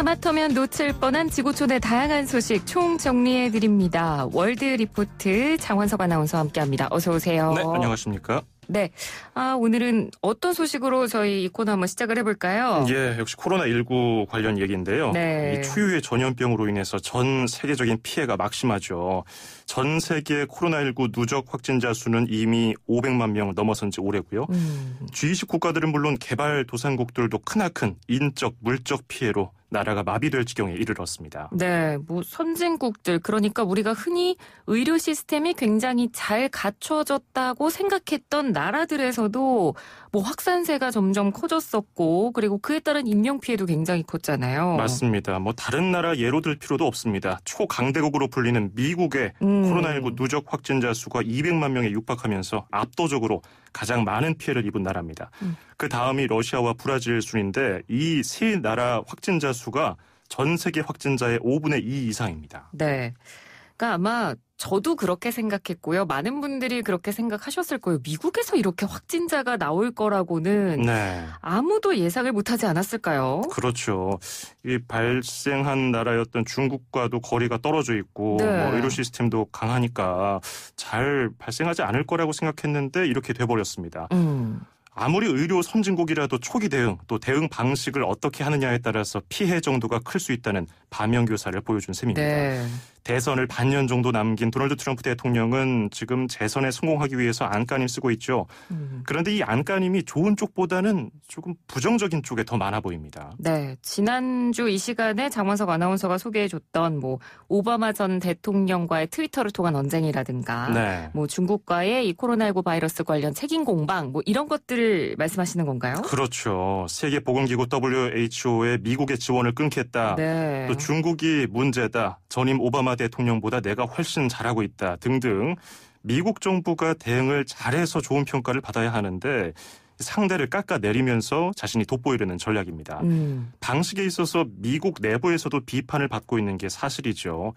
하마터면 놓칠 뻔한 지구촌의 다양한 소식 총 정리해 드립니다. 월드 리포트 장원석 아나운서 함께합니다. 어서 오세요. 네, 안녕하십니까? 네. 아, 오늘은 어떤 소식으로 저희 이 코너 한번 시작을 해볼까요? 예, 역시 코로나19 관련 얘기인데요. 네. 이 초유의 전염병으로 인해서 전 세계적인 피해가 막심하죠. 전 세계 코로나19 누적 확진자 수는 이미 500만 명 넘어선 지 오래고요. 음. G20 국가들은 물론 개발도상국들도 크나큰 인적, 물적 피해로 나라가 마비될 지경에 이르렀습니다. 네, 뭐 선진국들 그러니까 우리가 흔히 의료 시스템이 굉장히 잘 갖춰졌다고 생각했던 나라들에서도 뭐 확산세가 점점 커졌었고 그리고 그에 따른 인명 피해도 굉장히 컸잖아요. 맞습니다. 뭐 다른 나라 예로 들 필요도 없습니다. 초강대국으로 불리는 미국의 음. 코로나19 누적 확진자 수가 200만 명에 육박하면서 압도적으로 가장 많은 피해를 입은 나라입니다. 음. 그 다음이 러시아와 브라질 순인데 이 세 나라 확진자 수가 전 세계 확진자의 5분의 2 이상입니다. 네. 그러니까 아마 저도 그렇게 생각했고요. 많은 분들이 그렇게 생각하셨을 거예요. 미국에서 이렇게 확진자가 나올 거라고는 네. 아무도 예상을 못하지 않았을까요? 그렇죠. 이 발생한 나라였던 중국과도 거리가 떨어져 있고 네. 뭐 의료 시스템도 강하니까 잘 발생하지 않을 거라고 생각했는데 이렇게 돼버렸습니다. 음. 아무리 의료 선진국이라도 초기 대응 또 대응 방식을 어떻게 하느냐에 따라서 피해 정도가 클 수 있다는 반면 교사를 보여준 셈입니다. 네. 대선을 반년 정도 남긴 도널드 트럼프 대통령은 지금 재선에 성공하기 위해서 안간힘 쓰고 있죠. 음. 그런데 이 안간힘이 좋은 쪽보다는 조금 부정적인 쪽에 더 많아 보입니다. 네. 지난주 이 시간에 장원석 아나운서가 소개해 줬던 뭐 오바마 전 대통령과의 트위터를 통한 언쟁이라든가 네. 뭐 중국과의 이 코로나19 바이러스 관련 책임 공방 뭐 이런 것들을 말씀하시는 건가요? 그렇죠. 세계 보건기구 WHO의 미국의 지원을 끊겠다. 네. 또 중국이 문제다. 전임 오바마 오바마 대통령보다 내가 훨씬 잘하고 있다 등등 미국 정부가 대응을 잘해서 좋은 평가를 받아야 하는데 상대를 깎아내리면서 자신이 돋보이려는 전략입니다. 음. 방식에 있어서 미국 내부에서도 비판을 받고 있는 게 사실이죠.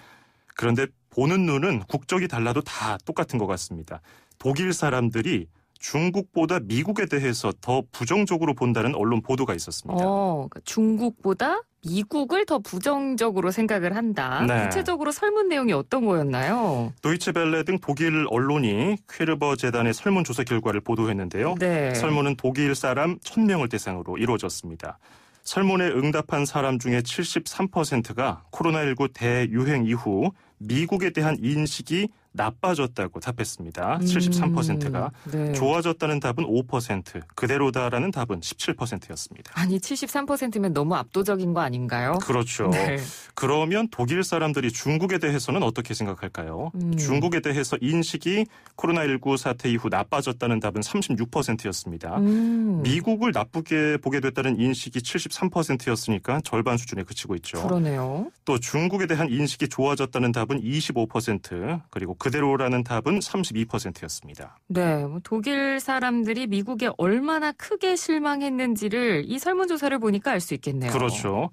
그런데 보는 눈은 국적이 달라도 다 똑같은 것 같습니다. 독일 사람들이 중국보다 미국에 대해서 더 부정적으로 본다는 언론 보도가 있었습니다. 어, 그러니까 중국보다 미국을 더 부정적으로 생각을 한다. 네. 구체적으로 설문 내용이 어떤 거였나요? 도이체벨레등 독일 언론이 퀘르버 재단의 설문조사 결과를 보도했는데요. 네. 설문은 독일 사람 1000명을 대상으로 이루어졌습니다. 설문에 응답한 사람 중에 73%가 코로나19 대유행 이후 미국에 대한 인식이 나빠졌다고 답했습니다. 음, 73%가 네. 좋아졌다는 답은 5%, 그대로다라는 답은 17%였습니다. 아니 73%면 너무 압도적인 거 아닌가요? 그렇죠. 네. 그러면 독일 사람들이 중국에 대해서는 어떻게 생각할까요? 음. 중국에 대해서 인식이 코로나19 사태 이후 나빠졌다는 답은 36%였습니다. 음. 미국을 나쁘게 보게 됐다는 인식이 73%였으니까 절반 수준에 그치고 있죠. 그러네요. 또 중국에 대한 인식이 좋아졌다는 답은 25% 그리고 그대로라는 답은 32%였습니다. 네, 뭐 독일 사람들이 미국에 얼마나 크게 실망했는지를 이 설문조사를 보니까 알 수 있겠네요. 그렇죠.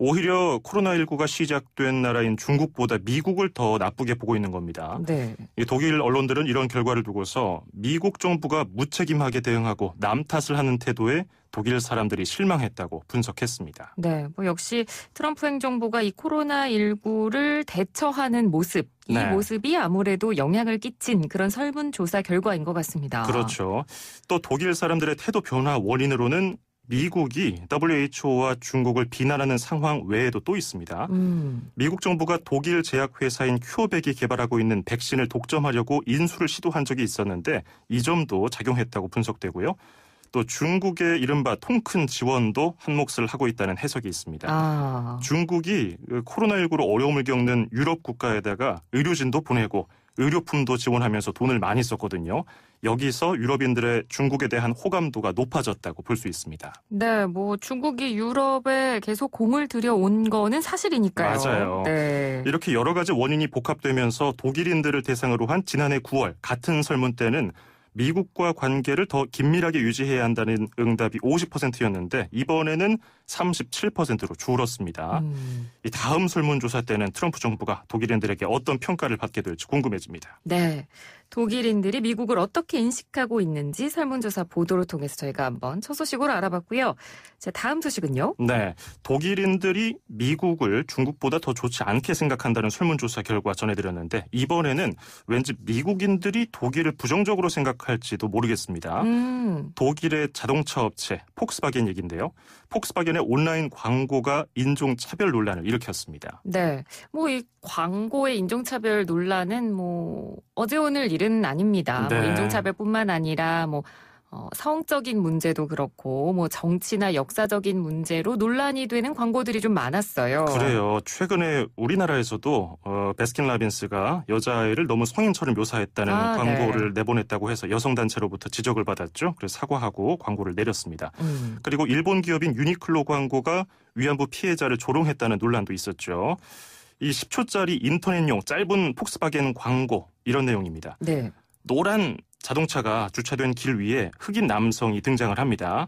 오히려 코로나19가 시작된 나라인 중국보다 미국을 더 나쁘게 보고 있는 겁니다. 네. 독일 언론들은 이런 결과를 두고서 미국 정부가 무책임하게 대응하고 남 탓을 하는 태도에 독일 사람들이 실망했다고 분석했습니다. 네, 뭐 역시 트럼프 행정부가 이 코로나 19를 대처하는 모습 이 네. 모습이 아무래도 영향을 끼친 그런 설문조사 결과인 것 같습니다. 그렇죠. 또 독일 사람들의 태도 변화 원인으로는 미국이 WHO와 중국을 비난하는 상황 외에도 또 있습니다. 음. 미국 정부가 독일 제약회사인 큐어백이 개발하고 있는 백신을 독점하려고 인수를 시도한 적이 있었는데 이 점도 작용했다고 분석되고요. 또 중국의 이른바 통큰 지원도 한몫을 하고 있다는 해석이 있습니다. 아. 중국이 코로나19로 어려움을 겪는 유럽 국가에다가 의료진도 보내고 의료품도 지원하면서 돈을 많이 썼거든요. 여기서 유럽인들의 중국에 대한 호감도가 높아졌다고 볼 수 있습니다. 네, 뭐 중국이 유럽에 계속 공을 들여온 거는 사실이니까요. 맞아요. 네. 이렇게 여러 가지 원인이 복합되면서 독일인들을 대상으로 한 지난해 9월 같은 설문 때는 미국과 관계를 더 긴밀하게 유지해야 한다는 응답이 50%였는데 이번에는 37%로 줄었습니다. 음. 이 다음 설문조사 때는 트럼프 정부가 독일인들에게 어떤 평가를 받게 될지 궁금해집니다. 네. 독일인들이 미국을 어떻게 인식하고 있는지 설문조사 보도를 통해서 저희가 한번 첫 소식으로 알아봤고요. 자, 다음 소식은요. 네. 독일인들이 미국을 중국보다 더 좋지 않게 생각한다는 설문조사 결과 전해드렸는데 이번에는 왠지 미국인들이 독일을 부정적으로 생각할지도 모르겠습니다. 음. 독일의 자동차 업체 폭스바겐 얘기인데요. 폭스바겐의 온라인 광고가 인종차별 논란을 일으켰습니다. 네. 뭐 이 광고의 인종차별 논란은 뭐 어제 오늘 일 일은 아닙니다. 뭐 네. 뭐 인종차별뿐만 아니라 뭐 어, 성적인 문제도 그렇고 뭐 정치나 역사적인 문제로 논란이 되는 광고들이 좀 많았어요. 그래요. 최근에 우리나라에서도 어, 베스킨라빈스가 여자아이를 너무 성인처럼 묘사했다는 아, 네. 광고를 네. 내보냈다고 해서 여성 단체로부터 지적을 받았죠. 그래서 사과하고 광고를 내렸습니다. 음. 그리고 일본 기업인 유니클로 광고가 위안부 피해자를 조롱했다는 논란도 있었죠. 이 10초짜리 인터넷용 짧은 폭스바겐 광고 이런 내용입니다. 네. 노란 자동차가 주차된 길 위에 흑인 남성이 등장을 합니다.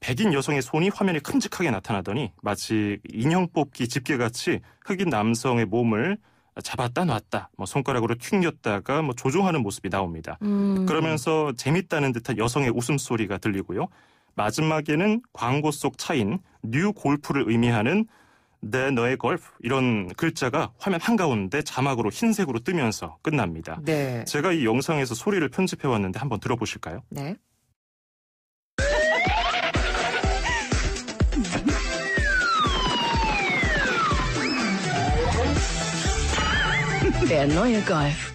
백인 여성의 손이 화면에 큼직하게 나타나더니 마치 인형 뽑기 집게같이 흑인 남성의 몸을 잡았다 놨다 뭐 손가락으로 튕겼다가 뭐 조종하는 모습이 나옵니다. 음. 그러면서 재밌다는 듯한 여성의 웃음소리가 들리고요. 마지막에는 광고 속 차인 뉴 골프를 의미하는 내 네, 너의 골프 이런 글자가 화면 한가운데 자막으로 흰색으로 뜨면서 끝납니다. 네. 제가 이 영상에서 소리를 편집해 왔는데 한번 들어보실까요? 네. 내 네, 너의 골프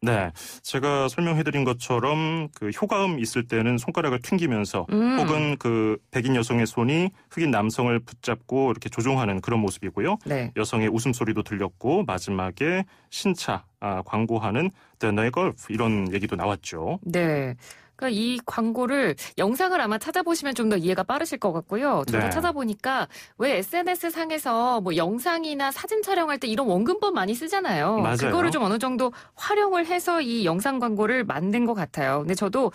네. 제가 설명해드린 것처럼 그 효과음 있을 때는 손가락을 튕기면서 음. 혹은 그 백인 여성의 손이 흑인 남성을 붙잡고 이렇게 조종하는 그런 모습이고요. 네. 여성의 웃음소리도 들렸고 마지막에 신차 아, 광고하는 The n e g 이런 얘기도 나왔죠. 네. 그러니까 이 광고를 영상을 아마 찾아보시면 좀 더 이해가 빠르실 것 같고요. 저도 네. 찾아보니까 왜 SNS 상에서 뭐 영상이나 사진 촬영할 때 이런 원근법 많이 쓰잖아요. 맞아요. 그거를 좀 어느 정도 활용을 해서 이 영상 광고를 만든 것 같아요. 근데 저도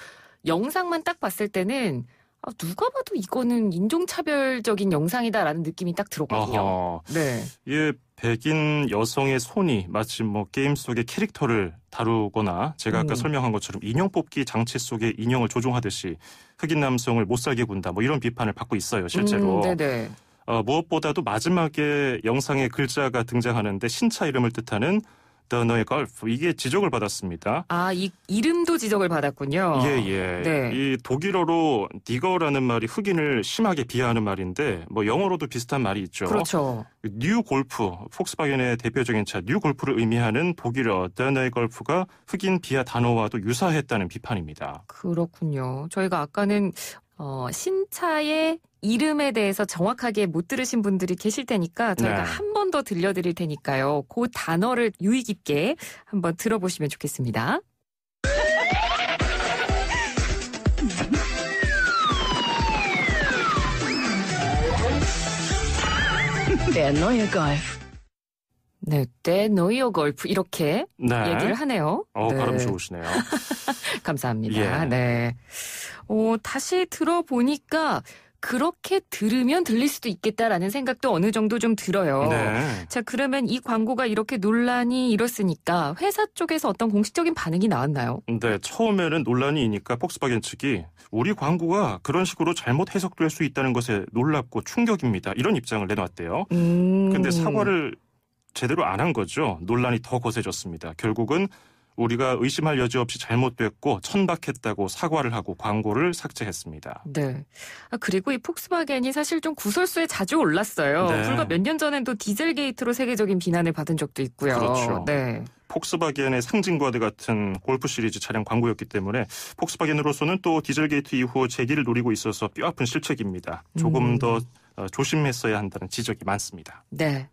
영상만 딱 봤을 때는 아, 누가 봐도 이거는 인종차별적인 영상이다라는 느낌이 딱 들었거든요. 아하. 네. 예, 백인 여성의 손이 마치 뭐 게임 속의 캐릭터를 다루거나 제가 아까 음. 설명한 것처럼 인형 뽑기 장치 속의 인형을 조종하듯이 흑인 남성을 못 살게 군다 뭐 이런 비판을 받고 있어요, 실제로. 음, 네네. 어, 무엇보다도 마지막에 영상에 글자가 등장하는데 신차 이름을 뜻하는 The Noy g o 이게 지적을 받았습니다. 아, 이 이름도 지적을 받았군요. 예, 예. 네. 이 독일어로 디거라는 말이 흑인을 심하게 비하하는 말인데 뭐 영어로도 비슷한 말이 있죠. 그렇죠. 뉴 골프, 폭스바겐의 대표적인 차 뉴 골프를 의미하는 독일어 The Noy g o 가 흑인 비하 단어와도 유사했다는 비판입니다. 그렇군요. 저희가 아까는 어, 신차의 이름에 대해서 정확하게 못 들으신 분들이 계실 테니까 저희가 네. 한번 더 들려드릴 테니까요. 그 단어를 유의 깊게 한번 들어보시면 좋겠습니다. Der n e 네, 때노이어 네, 골프 이렇게 네. 얘기를 하네요. 어, 네. 발음 좋으시네요. 감사합니다. 예. 네. 어, 다시 들어보니까 그렇게 들으면 들릴 수도 있겠다라는 생각도 어느 정도 좀 들어요. 네. 자, 그러면 이 광고가 이렇게 논란이 일었으니까 회사 쪽에서 어떤 공식적인 반응이 나왔나요? 네, 처음에는 논란이 이니까 폭스바겐 측이 우리 광고가 그런 식으로 잘못 해석될 수 있다는 것에 놀랍고 충격입니다. 이런 입장을 내놨대요. 음. 근데 사과를 제대로 안 한 거죠. 논란이 더 거세졌습니다. 결국은 우리가 의심할 여지 없이 잘못됐고 천박했다고 사과를 하고 광고를 삭제했습니다. 네. 아, 그리고 이 폭스바겐이 사실 좀 구설수에 자주 올랐어요. 네. 불과 몇 년 전엔 또 디젤게이트로 세계적인 비난을 받은 적도 있고요. 그렇죠. 네. 폭스바겐의 상징과대 같은 골프 시리즈 차량 광고였기 때문에 폭스바겐으로서는 또 디젤게이트 이후 재기를 노리고 있어서 뼈아픈 실책입니다. 조금 음. 더 어, 조심했어야 한다는 지적이 많습니다. 네.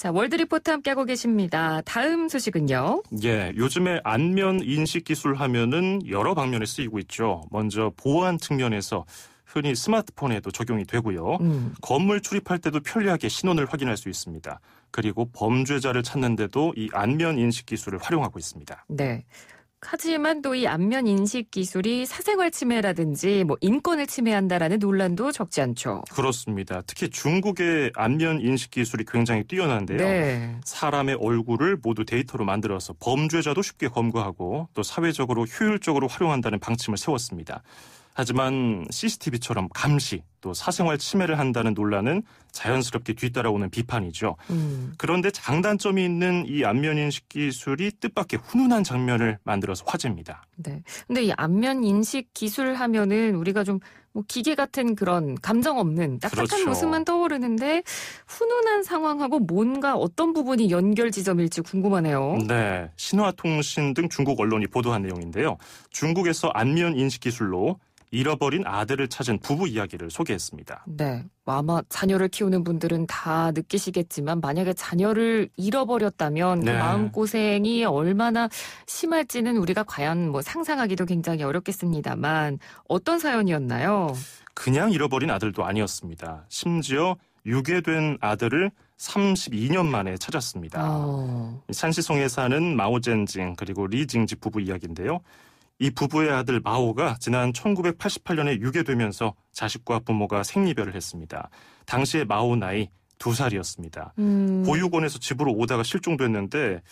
자, 월드리포트 함께하고 계십니다. 다음 소식은요. 예, 요즘에 안면 인식 기술 하면은 여러 방면에 쓰이고 있죠. 먼저 보안 측면에서 흔히 스마트폰에도 적용이 되고요. 음. 건물 출입할 때도 편리하게 신원을 확인할 수 있습니다. 그리고 범죄자를 찾는데도 이 안면 인식 기술을 활용하고 있습니다. 네. 하지만 또 이 안면 인식 기술이 사생활 침해라든지 뭐 인권을 침해한다라는 논란도 적지 않죠. 그렇습니다. 특히 중국의 안면 인식 기술이 굉장히 뛰어난데요. 네. 사람의 얼굴을 모두 데이터로 만들어서 범죄자도 쉽게 검거하고 또 사회적으로 효율적으로 활용한다는 방침을 세웠습니다. 하지만 CCTV처럼 감시 또 사생활 침해를 한다는 논란은 자연스럽게 뒤따라오는 비판이죠. 음. 그런데 장단점이 있는 이 안면 인식 기술이 뜻밖의 훈훈한 장면을 만들어서 화제입니다. 네. 근데 이 안면 인식 기술 하면은 우리가 좀뭐 기계 같은 그런 감정 없는 딱딱한 그렇죠. 모습만 떠오르는데 훈훈한 상황하고 뭔가 어떤 부분이 연결 지점일지 궁금하네요. 네. 신화통신 등 중국 언론이 보도한 내용인데요. 중국에서 안면 인식 기술로 잃어버린 아들을 찾은 부부 이야기를 소개했습니다. 네. 아마 자녀를 키우는 분들은 다 느끼시겠지만 만약에 자녀를 잃어버렸다면 그 네. 그 마음고생이 얼마나 심할지는 우리가 과연 뭐 상상하기도 굉장히 어렵겠습니다만 어떤 사연이었나요? 그냥 잃어버린 아들도 아니었습니다. 심지어 유괴된 아들을 32년 만에 찾았습니다. 어. 산시송에 사는 마오젠징 그리고 리징지 부부 이야기인데요. 이 부부의 아들 마오가 지난 1988년에 유괴되면서 자식과 부모가 생리별을 했습니다. 당시에 마오 나이 2살이었습니다. 음. 보육원에서 집으로 오다가 실종됐는데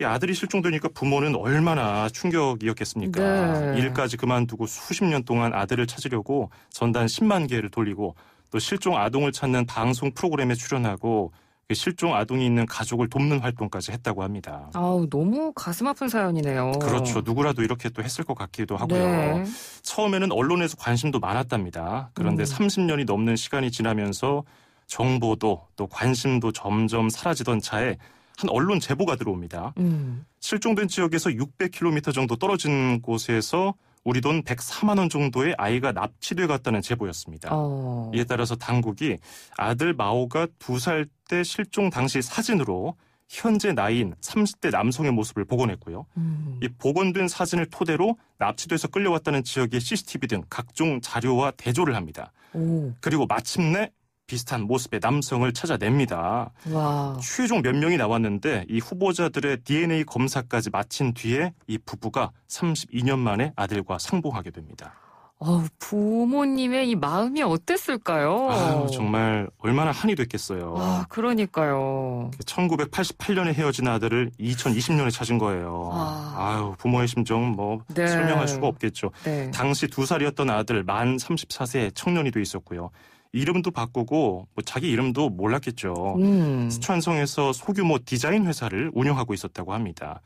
이 아들이 실종되니까 부모는 얼마나 충격이었겠습니까? 네. 일까지 그만두고 수십 년 동안 아들을 찾으려고 전단 10만 개를 돌리고 또 실종 아동을 찾는 방송 프로그램에 출연하고 그 실종 아동이 있는 가족을 돕는 활동까지 했다고 합니다. 아우 너무 가슴 아픈 사연이네요. 그렇죠. 누구라도 이렇게 또 했을 것 같기도 하고요. 네. 처음에는 언론에서 관심도 많았답니다. 그런데 음. 30년이 넘는 시간이 지나면서 정보도 또 관심도 점점 사라지던 차에 한 언론 제보가 들어옵니다. 음. 실종된 지역에서 600km 정도 떨어진 곳에서 우리 돈 104만 원 정도의 아이가 납치돼 갔다는 제보였습니다. 어. 이에 따라서 당국이 아들 마오가 2살 때 실종 당시 사진으로 현재 나이인 30대 남성의 모습을 복원했고요. 음. 이 복원된 사진을 토대로 납치돼서 끌려왔다는 지역의 CCTV 등 각종 자료와 대조를 합니다. 오. 그리고 마침내 비슷한 모습의 남성을 찾아냅니다. 와. 최종 몇 명이 나왔는데 이 후보자들의 DNA 검사까지 마친 뒤에 이 부부가 32년 만에 아들과 상봉하게 됩니다. 어우, 부모님의 이 마음이 어땠을까요? 아유, 정말 얼마나 한이 됐겠어요. 아, 그러니까요. 1988년에 헤어진 아들을 2020년에 찾은 거예요. 아. 유 부모의 심정뭐 네. 설명할 수가 없겠죠. 네. 당시 두 살이었던 아들 만 34세 청년이 돼 있었고요. 이름도 바꾸고 뭐 자기 이름도 몰랐겠죠. 음. 스촨성에서 소규모 디자인 회사를 운영하고 있었다고 합니다.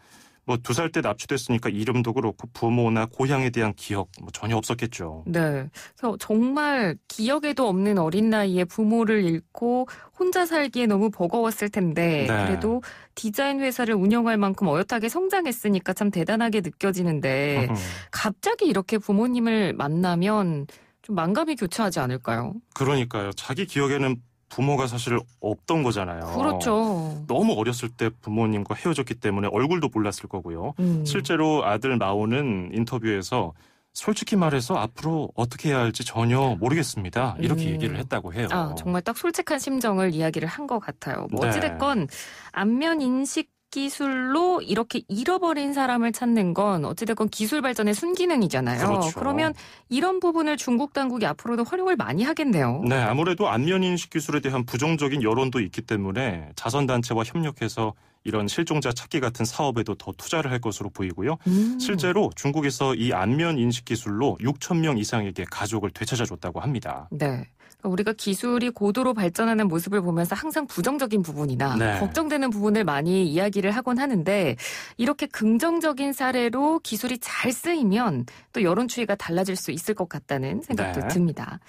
뭐 두 살 때 납치됐으니까 이름도 그렇고 부모나 고향에 대한 기억 뭐 전혀 없었겠죠. 네. 그래서 정말 기억에도 없는 어린 나이에 부모를 잃고 혼자 살기에 너무 버거웠을 텐데 네. 그래도 디자인 회사를 운영할 만큼 어엿하게 성장했으니까 참 대단하게 느껴지는데 갑자기 이렇게 부모님을 만나면 좀 만감이 교차하지 않을까요? 그러니까요. 자기 기억에는 부모가 사실 없던 거잖아요. 그렇죠. 너무 어렸을 때 부모님과 헤어졌기 때문에 얼굴도 몰랐을 거고요. 음. 실제로 아들 나오는 인터뷰에서 솔직히 말해서 앞으로 어떻게 해야 할지 전혀 모르겠습니다. 이렇게 음. 얘기를 했다고 해요. 아, 정말 딱 솔직한 심정을 이야기를 한 것 같아요. 뭐 네. 어찌됐건 네. 안면 인식 기술로 이렇게 잃어버린 사람을 찾는 건 어찌됐건 기술 발전의 순기능이잖아요. 그렇죠. 그러면 이런 부분을 중국 당국이 앞으로도 활용을 많이 하겠네요. 네, 아무래도 안면 인식 기술에 대한 부정적인 여론도 있기 때문에 자선 단체와 협력해서 이런 실종자 찾기 같은 사업에도 더 투자를 할 것으로 보이고요. 음. 실제로 중국에서 이 안면 인식 기술로 6천 명 이상에게 가족을 되찾아줬다고 합니다. 네. 그러니까 우리가 기술이 고도로 발전하는 모습을 보면서 항상 부정적인 부분이나 네. 걱정되는 부분을 많이 이야기를 하곤 하는데 이렇게 긍정적인 사례로 기술이 잘 쓰이면 또 여론 추이가 달라질 수 있을 것 같다는 생각도 네. 듭니다.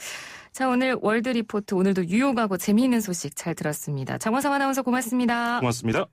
자, 오늘 월드 리포트 오늘도 유용하고 재미있는 소식 잘 들었습니다. 장원성 아나운서 고맙습니다. 고맙습니다.